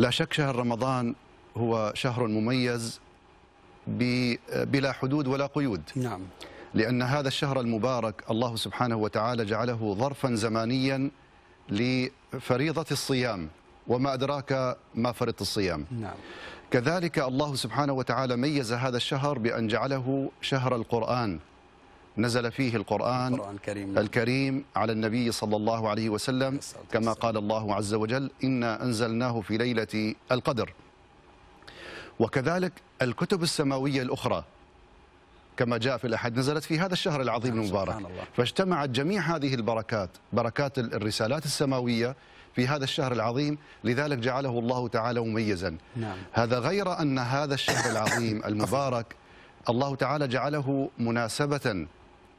لا شك شهر رمضان هو شهر مميز بلا حدود ولا قيود نعم لأن هذا الشهر المبارك الله سبحانه وتعالى جعله ظرفا زمانيا لفريضة الصيام وما أدراك ما فرض الصيام نعم. كذلك الله سبحانه وتعالى ميز هذا الشهر بأن جعله شهر القرآن نزل فيه القرآن, القرآن الكريم, الكريم على النبي صلى الله عليه وسلم كما قال الله عز وجل إنا أنزلناه في ليلة القدر وكذلك الكتب السماوية الأخرى كما جاء في الأحد نزلت في هذا الشهر العظيم نعم، المبارك فاجتمعت جميع هذه البركات بركات الرسالات السماوية في هذا الشهر العظيم لذلك جعله الله تعالى مميزا نعم. هذا غير أن هذا الشهر العظيم المبارك الله تعالى جعله مناسبة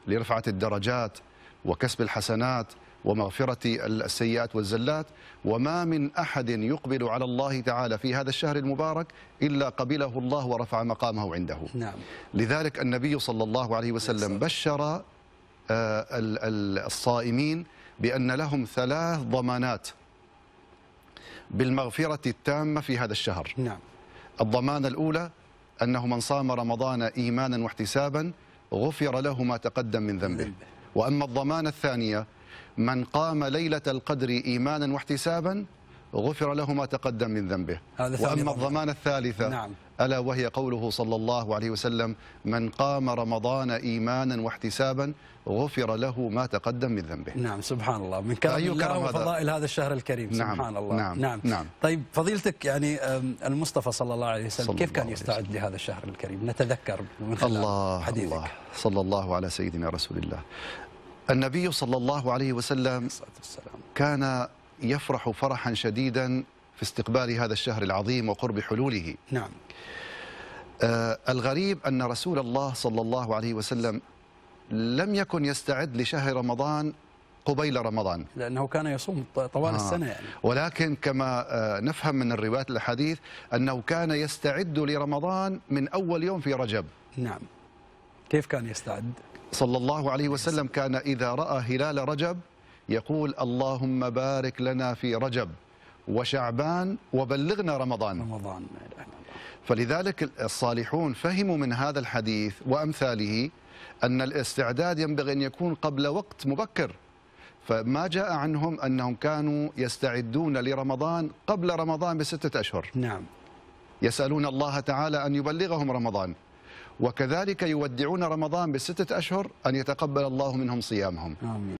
لرفعة الدرجات وكسب الحسنات ومغفرة السيئات والزلات وما من أحد يقبل على الله تعالى في هذا الشهر المبارك إلا قبله الله ورفع مقامه عنده نعم. لذلك النبي صلى الله عليه وسلم بشر آه، الصائمين بأن لهم ثلاث ضمانات بالمغفرة التامة في هذا الشهر نعم. الضمانة الأولى أنه من صام رمضان إيمانا واحتسابا غفر له ما تقدم من ذنبه وأما الضمانة الثانية من قام ليلة القدر إيمانا واحتسابا غفر له ما تقدم من ذنبه وأما الضمان الثالثة نعم. ألا وهي قوله صلى الله عليه وسلم من قام رمضان إيمانا واحتسابا غفر له ما تقدم من ذنبه نعم سبحان الله من كرم الله وفضائل هذا الشهر الكريم نعم سبحان الله نعم, نعم نعم طيب فضيلتك يعني المصطفى صلى الله عليه وسلم كيف كان يستعد لهذا الشهر الكريم نتذكر من خلال الله حديثك الله صلى الله على سيدنا رسول الله النبي صلى الله عليه وسلم كان يفرح فرحا شديدا في استقبال هذا الشهر العظيم وقرب حلوله نعم آه، الغريب أن رسول الله صلى الله عليه وسلم لم يكن يستعد لشهر رمضان قبيل رمضان لأنه كان يصوم طوال آه. السنة يعني. ولكن كما آه، نفهم من الروايات الأحاديث أنه كان يستعد لرمضان من أول يوم في رجب نعم كيف كان يستعد؟ صلى الله عليه وسلم كان إذا رأى هلال رجب يقول اللهم بارك لنا في رجب وشعبان وبلغنا رمضان رمضان فلذلك الصالحون فهموا من هذا الحديث وأمثاله أن الاستعداد ينبغي أن يكون قبل وقت مبكر فما جاء عنهم أنهم كانوا يستعدون لرمضان قبل رمضان بستة أشهر نعم يسألون الله تعالى أن يبلغهم رمضان وكذلك يودعون رمضان بستة أشهر أن يتقبل الله منهم صيامهم آمين.